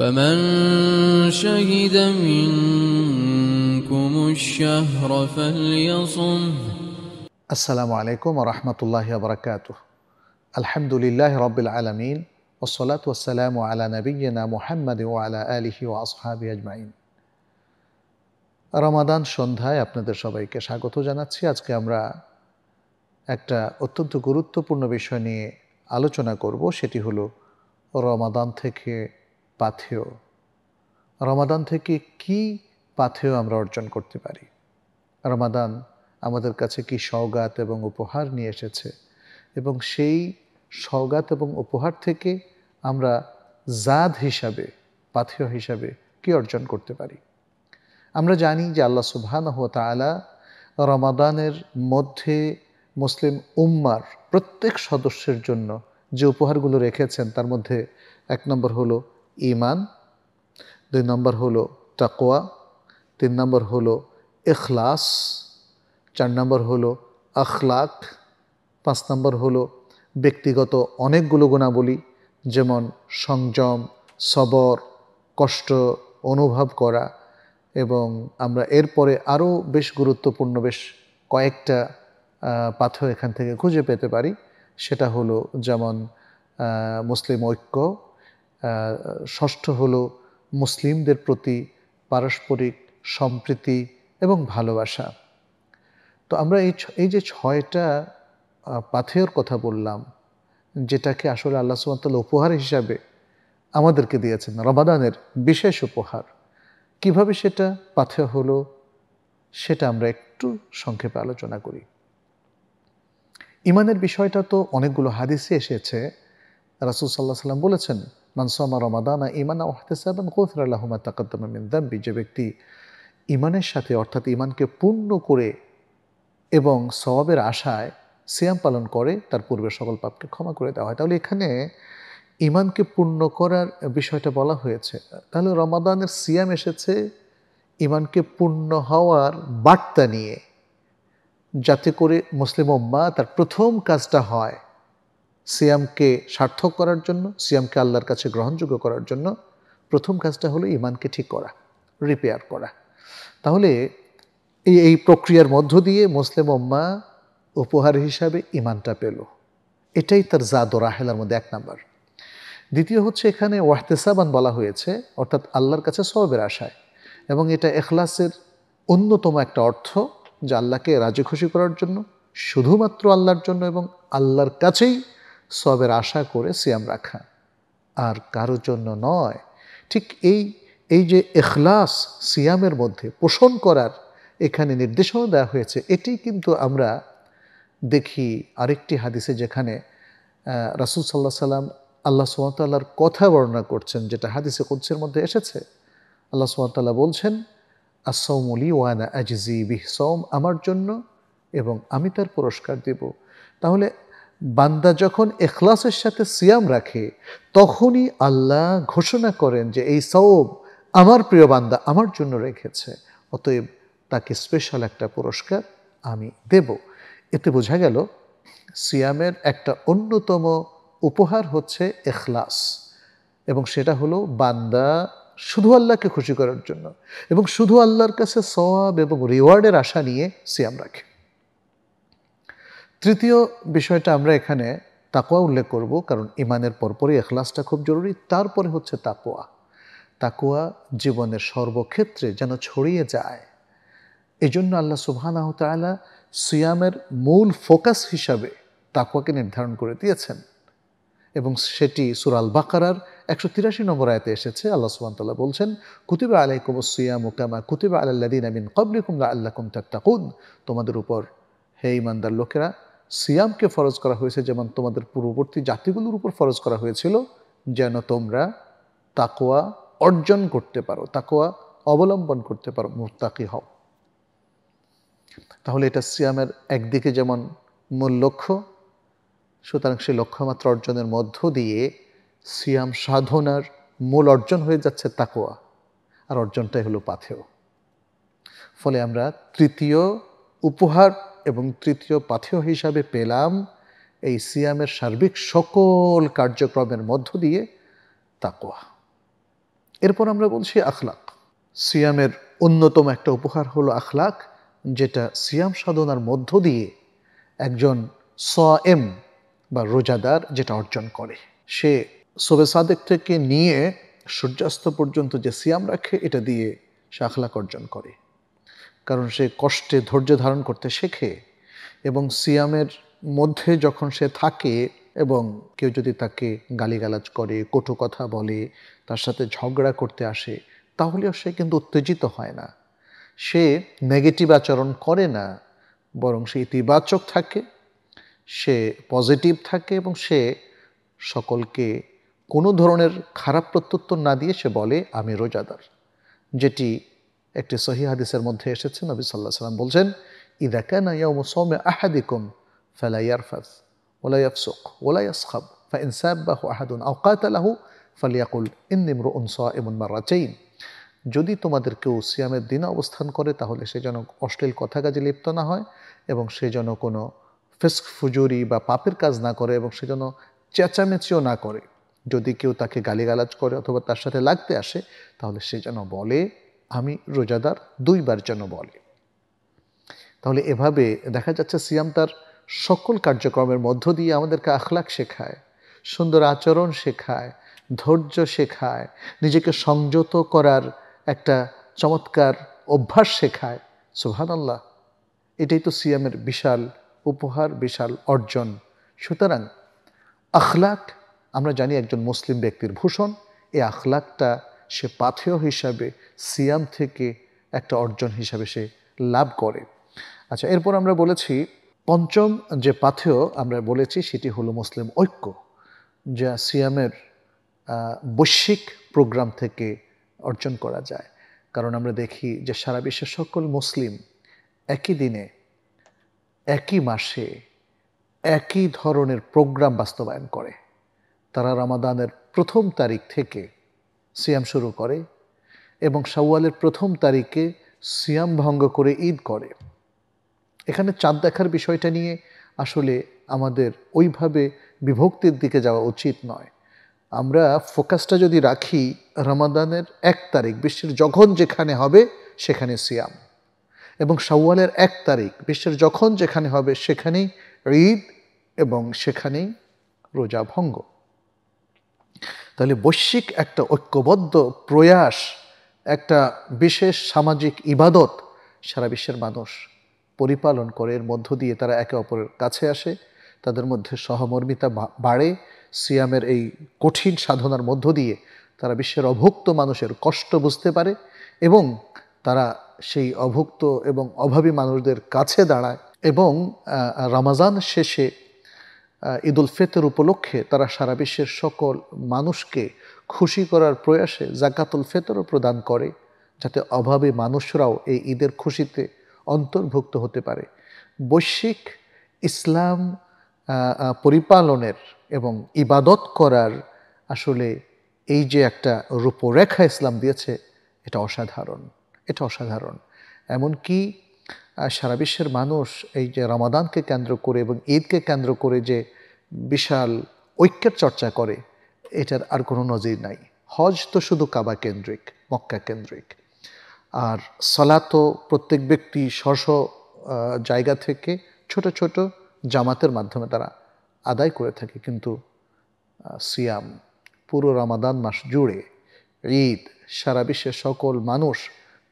فمن شهد منكم الشهر فليصم السلام عليكم ورحمة الله وبركاته الحمد لله رب العالمين والصلاة والسلام على نبينا محمد وعلى آله وأصحابه أجمعين রমাদান সন্ধ্যায় আপনাদের সবাইকে স্বাগত জানাচ্ছি আজকে আমরা একটা অত্যন্ত গুরুত্বপূর্ণ বিষয় নিয়ে আলোচনা করব সেটি হলো রমাদান থেকে পাথেয় রমাদান থেকে কি পাথেয় আমরা অর্জন করতে পারি রমাদান আমাদের কাছে কি সওগাত এবং উপহার নিয়ে এসেছে এবং সেই সওগাত এবং উপহার থেকে আমরা জাদ হিসাবে পাথেয় হিসাবে কি অর্জন করতে পারি আমরা জানি যে আল্লাহ সুবহান তালা রমাদানের মধ্যে মুসলিম উম্মার প্রত্যেক সদস্যের জন্য যে উপহারগুলো রেখেছেন তার মধ্যে এক নম্বর হলো ইমান দুই নম্বর হলো তাকোয়া তিন নম্বর হলো এখলাস চার নম্বর হলো আখলাক পাঁচ নম্বর হলো ব্যক্তিগত অনেকগুলো গুণাবলী যেমন সংযম সবর কষ্ট অনুভব করা এবং আমরা এরপরে আরও বেশ গুরুত্বপূর্ণ বেশ কয়েকটা পাথর এখান থেকে খুঁজে পেতে পারি সেটা হলো যেমন মুসলিম ঐক্য ষষ্ঠ হল মুসলিমদের প্রতি পারস্পরিক সম্প্রীতি এবং ভালোবাসা তো আমরা এই এই যে ছয়টা পাথেয়র কথা বললাম যেটাকে আসলে আল্লাহ সুমতাল উপহার হিসাবে আমাদেরকে দিয়েছেন রবাদানের বিশেষ উপহার কিভাবে সেটা পাথেয় হলো সেটা আমরা একটু সংক্ষেপে আলোচনা করি ইমানের বিষয়টা তো অনেকগুলো হাদিসে এসেছে রাসুল সাল্লাহ সাল্লাম বলেছেন মানসমা রমাদানা ইমানা ওহতেসাবান কোফরা লাহমা তাকাদ্দামা মিন দাম্বি যে ব্যক্তি ইমানের সাথে অর্থাৎ ইমানকে পূর্ণ করে এবং সবাবের আশায় সিয়াম পালন করে তার পূর্বের সকল পাপকে ক্ষমা করে দেওয়া হয় তাহলে এখানে ইমানকে পূর্ণ করার বিষয়টা বলা হয়েছে তাহলে রমাদানের সিয়াম এসেছে ইমানকে পূর্ণ হওয়ার বার্তা নিয়ে যাতে করে মুসলিম উম্মা তার প্রথম কাজটা হয় সিয়ামকে সার্থক করার জন্য সিয়ামকে আল্লাহর কাছে গ্রহণযোগ্য করার জন্য প্রথম কাজটা হলো ইমানকে ঠিক করা রিপেয়ার করা তাহলে এই এই প্রক্রিয়ার মধ্য দিয়ে মুসলিম ওম্মা উপহার হিসাবে ইমানটা পেল এটাই তার জাদ রাহেলার মধ্যে এক নাম্বার দ্বিতীয় হচ্ছে এখানে ওয়াহতেসাবান বলা হয়েছে অর্থাৎ আল্লাহর কাছে সবের আশায় এবং এটা এখলাসের অন্যতম একটা অর্থ যা আল্লাহকে রাজি খুশি করার জন্য শুধুমাত্র আল্লাহর জন্য এবং আল্লাহর কাছেই সবের আশা করে সিয়াম রাখা আর কারো জন্য নয় ঠিক এই এই যে এখলাস সিয়ামের মধ্যে পোষণ করার এখানে নির্দেশনা দেওয়া হয়েছে এটি কিন্তু আমরা দেখি আরেকটি হাদিসে যেখানে রাসুল সাল্লাহ সাল্লাম আল্লাহ সুমতাল্লাহর কথা বর্ণনা করছেন যেটা হাদিসে কুদ্সের মধ্যে এসেছে আল্লাহ সুমতাল্লাহ বলছেন উলি ওয়ানা আজিজি বিহ সৌম আমার জন্য এবং আমি তার পুরস্কার দেব তাহলে বান্দা যখন এখলাসের সাথে সিয়াম রাখে তখনই আল্লাহ ঘোষণা করেন যে এই সব আমার প্রিয় বান্দা আমার জন্য রেখেছে অতএব তাকে স্পেশাল একটা পুরস্কার আমি দেব এতে বোঝা গেল সিয়ামের একটা অন্যতম উপহার হচ্ছে এখলাস এবং সেটা হলো বান্দা শুধু আল্লাহকে খুশি করার জন্য এবং শুধু আল্লাহর কাছে সওয়াব এবং রিওয়ার্ডের আশা নিয়ে সিয়াম রাখে তৃতীয় বিষয়টা আমরা এখানে তাকোয়া উল্লেখ করব কারণ ইমানের পরপরই এখলাসটা খুব জরুরি তারপরে হচ্ছে তাকোয়া তাকোয়া জীবনের সর্বক্ষেত্রে যেন ছড়িয়ে যায় এই জন্য আল্লাহ সুবহানাহ তালা সিয়ামের মূল ফোকাস হিসাবে তাকোয়াকে নির্ধারণ করে দিয়েছেন এবং সেটি সুরাল বাকারার একশো তিরাশি নম্বর আয়তে এসেছে আল্লাহ সুবান্তাল্লাহ বলছেন কুতিবা আলাইকুম সিয়াম কামা কুতিবা দিন আমিন কবলিকুম আল্লাকুম তাক্তাকুন তোমাদের উপর হে ইমানদার লোকেরা সিয়ামকে ফরজ করা হয়েছে যেমন তোমাদের পূর্ববর্তী জাতিগুলোর উপর ফরজ করা হয়েছিল যেন তোমরা তাকোয়া অর্জন করতে পারো তাকোয়া অবলম্বন করতে পারো মুরতাকি হও তাহলে এটা সিয়ামের একদিকে যেমন মূল লক্ষ্য সুতরাং সে লক্ষ্যমাত্রা অর্জনের মধ্য দিয়ে সিয়াম সাধনার মূল অর্জন হয়ে যাচ্ছে তাকোয়া আর অর্জনটাই হলো পাথেও ফলে আমরা তৃতীয় উপহার এবং তৃতীয় পাথেয় হিসাবে পেলাম এই সিয়ামের সার্বিক সকল কার্যক্রমের মধ্য দিয়ে তাকোয়া এরপর আমরা বলছি আখলাক সিয়ামের অন্যতম একটা উপহার হলো আখলাক যেটা সিয়াম সাধনার মধ্য দিয়ে একজন স এম বা রোজাদার যেটা অর্জন করে সে সোবে সাদেক থেকে নিয়ে সূর্যাস্ত পর্যন্ত যে সিয়াম রাখে এটা দিয়ে সে আখলাক অর্জন করে কারণ সে কষ্টে ধৈর্য ধারণ করতে শেখে এবং সিয়ামের মধ্যে যখন সে থাকে এবং কেউ যদি তাকে গালিগালাজ করে কটু কথা বলে তার সাথে ঝগড়া করতে আসে তাহলেও সে কিন্তু উত্তেজিত হয় না সে নেগেটিভ আচরণ করে না বরং সে ইতিবাচক থাকে সে পজিটিভ থাকে এবং সে সকলকে কোনো ধরনের খারাপ প্রত্যুত্তর না দিয়ে সে বলে আমি রোজাদার যেটি একটি সহি হাদিসের মধ্যে এসেছে নবী সাল্লাহ সাল্লাম বলছেন ইদা কানা সৌমে আহাদিকুম ফালা ইয়ারফাস ওলা ইয়াফসুক ওলা ইয়াসখাব فإن سابه أحد أو قاتله فليقل যদি তোমাদের কেউ সিয়ামের দিনে অবস্থান করে তাহলে সে যেন অশ্লীল কথা কাজে লিপ্ত না হয় এবং সে যেন কোনো ফিস্ক ফুজুরি বা পাপের কাজ না করে এবং সে যেন চেঁচামেচিও না করে যদি কেউ তাকে গালিগালাজ করে অথবা তার সাথে লাগতে আসে তাহলে সে যেন বলে আমি রোজাদার দুইবার যেন বলে তাহলে এভাবে দেখা যাচ্ছে সিয়াম তার সকল কার্যক্রমের মধ্য দিয়ে আমাদেরকে আখলাক শেখায় সুন্দর আচরণ শেখায় ধৈর্য শেখায় নিজেকে সংযত করার একটা চমৎকার অভ্যাস শেখায় সুহান আল্লাহ এটাই তো সিয়ামের বিশাল উপহার বিশাল অর্জন সুতরাং আখলাক আমরা জানি একজন মুসলিম ব্যক্তির ভূষণ এই আখলাকটা সে পাথেয় হিসাবে সিয়াম থেকে একটা অর্জন হিসাবে সে লাভ করে আচ্ছা এরপর আমরা বলেছি পঞ্চম যে পাথেয় আমরা বলেছি সেটি হলো মুসলিম ঐক্য যা সিয়ামের বৈশ্বিক প্রোগ্রাম থেকে অর্জন করা যায় কারণ আমরা দেখি যে সারা বিশ্বের সকল মুসলিম একই দিনে একই মাসে একই ধরনের প্রোগ্রাম বাস্তবায়ন করে তারা রামাদানের প্রথম তারিখ থেকে সিয়াম শুরু করে এবং শাওয়ালের প্রথম তারিখে সিয়াম ভঙ্গ করে ঈদ করে এখানে চাঁদ দেখার বিষয়টা নিয়ে আসলে আমাদের ওইভাবে বিভক্তির দিকে যাওয়া উচিত নয় আমরা ফোকাসটা যদি রাখি রমাদানের এক তারিখ বিশ্বের যখন যেখানে হবে সেখানে সিয়াম এবং সাওয়ালের এক তারিখ বিশ্বের যখন যেখানে হবে সেখানেই ঈদ এবং সেখানেই রোজা ভঙ্গ তাহলে বৈশ্বিক একটা ঐক্যবদ্ধ প্রয়াস একটা বিশেষ সামাজিক ইবাদত সারা বিশ্বের মানুষ পরিপালন করে এর মধ্য দিয়ে তারা একে অপরের কাছে আসে তাদের মধ্যে সহমর্মিতা বাড়ে সিয়ামের এই কঠিন সাধনার মধ্য দিয়ে তারা বিশ্বের অভুক্ত মানুষের কষ্ট বুঝতে পারে এবং তারা সেই অভুক্ত এবং অভাবী মানুষদের কাছে দাঁড়ায় এবং রামাজান শেষে ঈদ উল ফিতর উপলক্ষে তারা সারা বিশ্বের সকল মানুষকে খুশি করার প্রয়াসে জাকাতুল ফেতরও প্রদান করে যাতে অভাবে মানুষরাও এই ঈদের খুশিতে অন্তর্ভুক্ত হতে পারে বৈশ্বিক ইসলাম পরিপালনের এবং ইবাদত করার আসলে এই যে একটা রূপরেখা ইসলাম দিয়েছে এটা অসাধারণ এটা অসাধারণ এমনকি সারা বিশ্বের মানুষ এই যে রমাদানকে কেন্দ্র করে এবং ঈদকে কেন্দ্র করে যে বিশাল ঐক্যের চর্চা করে এটার আর কোনো নজির নাই হজ তো শুধু কাবা কেন্দ্রিক মক্কা কেন্দ্রিক আর সলা তো প্রত্যেক ব্যক্তি স্বস জায়গা থেকে ছোট ছোট জামাতের মাধ্যমে তারা আদায় করে থাকে কিন্তু সিয়াম পুরো রমাদান মাস জুড়ে ঈদ সারা বিশ্বের সকল মানুষ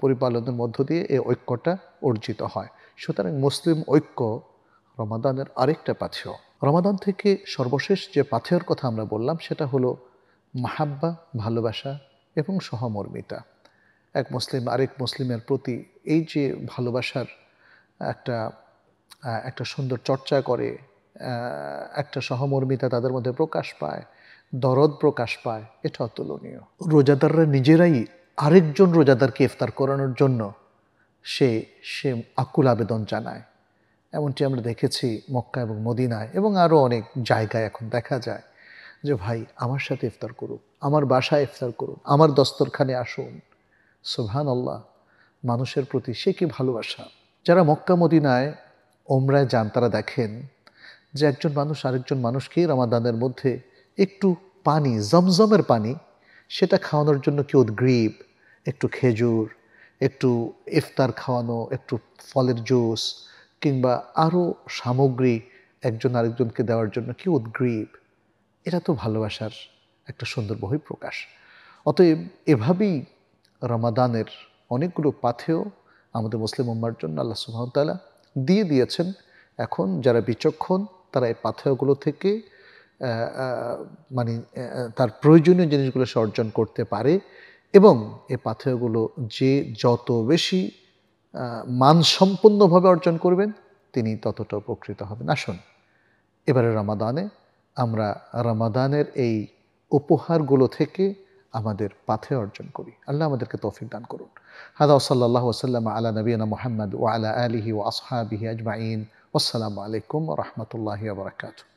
পরিপালনের মধ্য দিয়ে এই ঐক্যটা অর্জিত হয় সুতরাং মুসলিম ঐক্য রমাদানের আরেকটা পাথেয় রমাদান থেকে সর্বশেষ যে পাথের কথা আমরা বললাম সেটা হলো মাহাব্বা ভালোবাসা এবং সহমর্মিতা এক মুসলিম আরেক মুসলিমের প্রতি এই যে ভালোবাসার একটা একটা সুন্দর চর্চা করে একটা সহমর্মিতা তাদের মধ্যে প্রকাশ পায় দরদ প্রকাশ পায় এটা অতুলনীয় রোজাদাররা নিজেরাই আরেকজন রোজাদারকে ইফতার করানোর জন্য সে সে আকুল আবেদন জানায় এমনটি আমরা দেখেছি মক্কা এবং মদিনায় এবং আরও অনেক জায়গায় এখন দেখা যায় যে ভাই আমার সাথে ইফতার করুন আমার বাসায় ইফতার করুন আমার দস্তরখানে আসুন সোহান আল্লাহ মানুষের প্রতি সে কি ভালোবাসা যারা মক্কা মদিনায় ওমরায় যান তারা দেখেন যে একজন মানুষ আরেকজন মানুষকে রামাদানের মধ্যে একটু পানি জমজমের পানি সেটা খাওয়ানোর জন্য কি উদ্গ্রীব একটু খেজুর একটু ইফতার খাওয়ানো একটু ফলের জুস কিংবা আরও সামগ্রী একজন আরেকজনকে দেওয়ার জন্য কি উদ্গ্রীব এটা তো ভালোবাসার একটা সুন্দর প্রকাশ অতএব এভাবেই রমাদানের অনেকগুলো পাথেও আমাদের মুসলিম উম্মার জন্য আল্লাহ সুহামতাল্লাহ দিয়ে দিয়েছেন এখন যারা বিচক্ষণ তারা এই পাথেয়গুলো থেকে মানে তার প্রয়োজনীয় জিনিসগুলো সে অর্জন করতে পারে এবং এ পাথেয়গুলো যে যত বেশি মানসম্পন্নভাবে অর্জন করবেন তিনি ততটা উপকৃত হবেন আসুন এবারে রামাদানে আমরা রামাদানের এই উপহারগুলো থেকে আমাদের পাথে অর্জন করি আল্লাহ আমাদেরকে তৌফিক দান করুন হাদা ওসাল্লাহ ওসাল্লাম আলা নবীনা মোহাম্মদ ও আলা আলিহি ও আসহাবিহি আজমাইন আসসালামু আলাইকুম রহমতুল্লাহ বারকাতু